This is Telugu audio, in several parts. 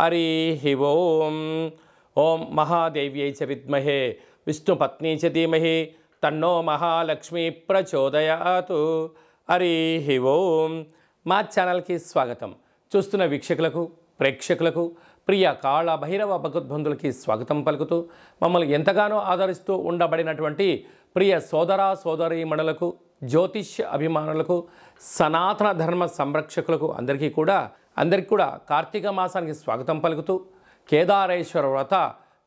హరి ఓం ఓం మహాదేవ్యై చ విద్మహే విష్ణుపత్ని చ ధీమహి తన్నో మహాలక్ష్మి ప్రచోదయాతు హరి ఓం మా ఛానల్కి స్వాగతం చూస్తున్న వీక్షకులకు ప్రేక్షకులకు ప్రియ కాళ భైరవ భగవద్బంధులకి స్వాగతం పలుకుతూ మమ్మల్ని ఎంతగానో ఆదరిస్తూ ఉండబడినటువంటి ప్రియ సోదర మణులకు జ్యోతిష్య అభిమానులకు సనాతన ధర్మ సంరక్షకులకు అందరికీ కూడా అందరికీ కూడా కార్తీక మాసానికి స్వాగతం పలుకుతూ కేదారేశ్వర వ్రత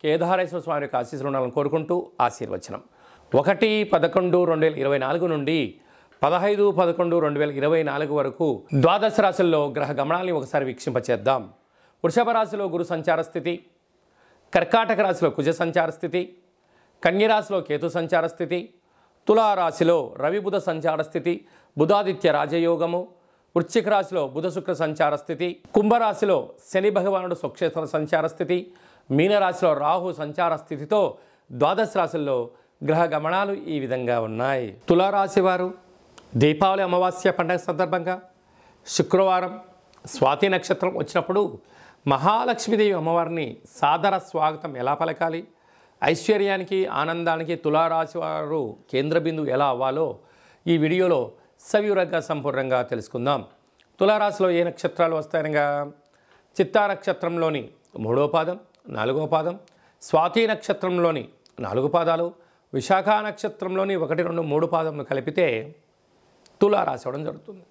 కేదారేశ్వర స్వామి యొక్క ఆశీస్సులు ఉండాలని కోరుకుంటూ ఆశీర్వచనం ఒకటి పదకొండు రెండు వేల ఇరవై నాలుగు నుండి పదహైదు పదకొండు రెండు వేల ఇరవై నాలుగు వరకు ద్వాదశ రాశుల్లో గ్రహ గమనాల్ని ఒకసారి వీక్షింపచేద్దాం వృషభ రాశిలో గురు సంచార స్థితి కర్కాటక రాశిలో కుజ సంచార స్థితి కన్యరాశిలో కేతు సంచార స్థితి తులారాశిలో రవిబుధ సంచార స్థితి బుధాదిత్య రాజయోగము వృశ్చిక రాశిలో బుధ శుక్ర సంచార స్థితి కుంభరాశిలో శని భగవానుడు స్వక్షేత్ర సంచార స్థితి మీనరాశిలో రాహు సంచార స్థితితో ద్వాదశ రాశుల్లో గ్రహ గమనాలు ఈ విధంగా ఉన్నాయి తులారాశి వారు దీపావళి అమావాస్య పండగ సందర్భంగా శుక్రవారం స్వాతి నక్షత్రం వచ్చినప్పుడు మహాలక్ష్మీదేవి అమ్మవారిని సాదర స్వాగతం ఎలా పలకాలి ఐశ్వర్యానికి ఆనందానికి తులారాశి వారు కేంద్ర బిందువు ఎలా అవ్వాలో ఈ వీడియోలో సవివరంగా సంపూర్ణంగా తెలుసుకుందాం తులారాశిలో ఏ నక్షత్రాలు వస్తాయనగా చిత్తా నక్షత్రంలోని మూడో పాదం నాలుగో పాదం స్వాతి నక్షత్రంలోని నాలుగు పాదాలు విశాఖ నక్షత్రంలోని ఒకటి రెండు మూడు పాదములు కలిపితే తులారాశి అవడం జరుగుతుంది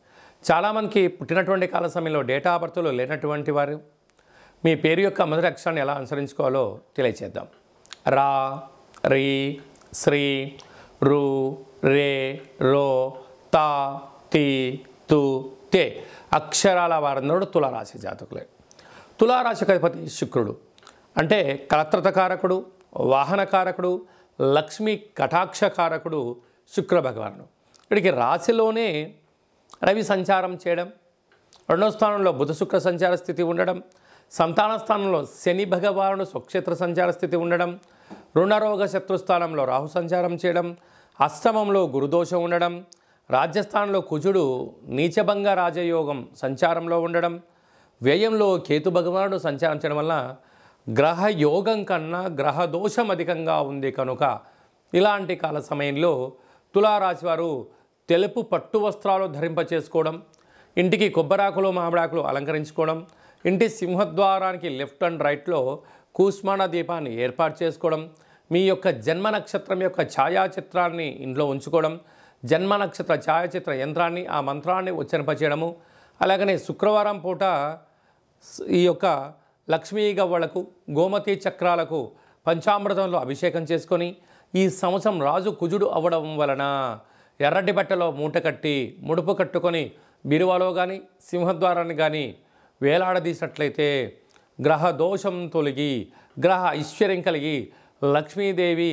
చాలామందికి పుట్టినటువంటి కాల సమయంలో డేటా బర్త్లో లేనటువంటి వారు మీ పేరు యొక్క మొదటి అక్షరాన్ని ఎలా అనుసరించుకోవాలో తెలియచేద్దాం రా రీ శ్రీ రు రే రో తా తి తు తే అక్షరాల వారందరూ తులారాశి జాతకులే తులారాశి అధిపతి శుక్రుడు అంటే కలత్రత కారకుడు వాహనకారకుడు లక్ష్మీ కటాక్షకారకుడు శుక్ర భగవానుడు ఇక్కడికి రాశిలోనే రవి సంచారం చేయడం రెండవ స్థానంలో బుధ శుక్ర సంచార స్థితి ఉండడం సంతాన స్థానంలో శని భగవానుడు స్వక్షేత్ర సంచార స్థితి ఉండడం రుణరోగ శత్రుస్థానంలో రాహు సంచారం చేయడం అష్టమంలో గురుదోషం ఉండడం రాజస్థాన్లో కుజుడు నీచభంగ రాజయోగం సంచారంలో ఉండడం వ్యయంలో కేతు భగవానుడు సంచారించడం వల్ల గ్రహ యోగం కన్నా గ్రహ దోషం అధికంగా ఉంది కనుక ఇలాంటి కాల సమయంలో తులారాశి వారు తెలుపు పట్టు వస్త్రాలు ధరింప చేసుకోవడం ఇంటికి కొబ్బరాకులు మామిడాకులు అలంకరించుకోవడం ఇంటి సింహద్వారానికి లెఫ్ట్ అండ్ రైట్లో కూస్మాణ దీపాన్ని ఏర్పాటు చేసుకోవడం మీ యొక్క జన్మ నక్షత్రం యొక్క ఛాయాచిత్రాన్ని ఇంట్లో ఉంచుకోవడం జన్మ నక్షత్ర ఛాయాచిత్ర యంత్రాన్ని ఆ మంత్రాన్ని ఉచ్చరింపచేయడము అలాగనే శుక్రవారం పూట ఈ యొక్క లక్ష్మీ గవ్వలకు గోమతి చక్రాలకు పంచామృతంలో అభిషేకం చేసుకొని ఈ సంవత్సరం రాజు కుజుడు అవ్వడం వలన ఎర్రటి బట్టలో మూట కట్టి ముడుపు కట్టుకొని బిరువాలో కానీ సింహద్వారాన్ని కానీ వేలాడదీసినట్లయితే గ్రహ దోషం తొలగి గ్రహ ఐశ్వర్యం కలిగి లక్ష్మీదేవి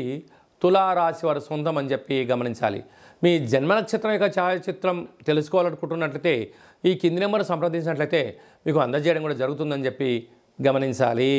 తులారాశి వారు సొంతం అని చెప్పి గమనించాలి మీ జన్మ నక్షత్రం యొక్క ఛాయాచిత్రం తెలుసుకోవాలనుకుంటున్నట్లయితే ఈ కింది నెంబర్ సంప్రదించినట్లయితే మీకు అందజేయడం కూడా జరుగుతుందని చెప్పి గమనించాలి